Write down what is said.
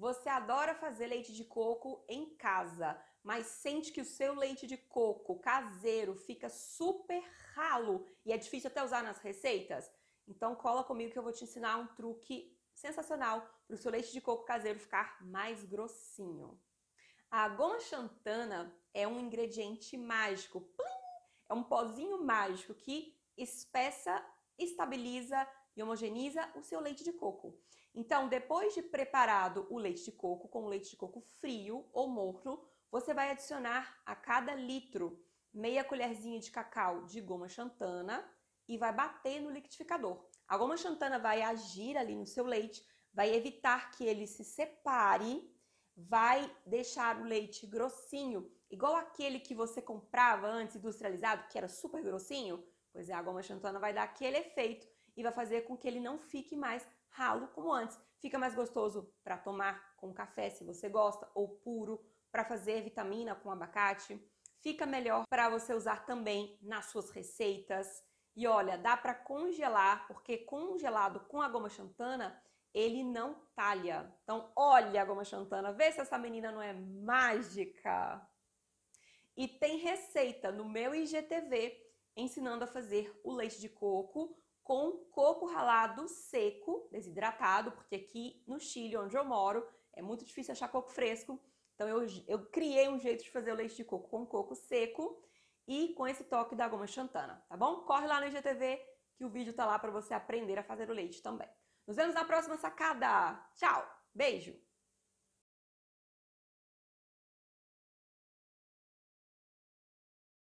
Você adora fazer leite de coco em casa, mas sente que o seu leite de coco caseiro fica super ralo e é difícil até usar nas receitas? Então cola comigo que eu vou te ensinar um truque sensacional para o seu leite de coco caseiro ficar mais grossinho. A goma xantana é um ingrediente mágico, plim! é um pozinho mágico que espessa, estabiliza, e homogeneiza o seu leite de coco. Então, depois de preparado o leite de coco com o leite de coco frio ou morno, você vai adicionar a cada litro meia colherzinha de cacau de goma xantana e vai bater no liquidificador. A goma xantana vai agir ali no seu leite, vai evitar que ele se separe, vai deixar o leite grossinho, igual aquele que você comprava antes industrializado, que era super grossinho. Pois é, a goma xantana vai dar aquele efeito e vai fazer com que ele não fique mais ralo como antes. Fica mais gostoso para tomar com café, se você gosta, ou puro, para fazer vitamina com abacate. Fica melhor para você usar também nas suas receitas. E olha, dá para congelar, porque congelado com a goma xantana, ele não talha. Então, olha a goma xantana, vê se essa menina não é mágica. E tem receita no meu IGTV ensinando a fazer o leite de coco com coco ralado seco, desidratado, porque aqui no Chile, onde eu moro, é muito difícil achar coco fresco. Então eu, eu criei um jeito de fazer o leite de coco com coco seco e com esse toque da goma xantana, tá bom? Corre lá no IGTV que o vídeo tá lá para você aprender a fazer o leite também. Nos vemos na próxima sacada. Tchau, beijo.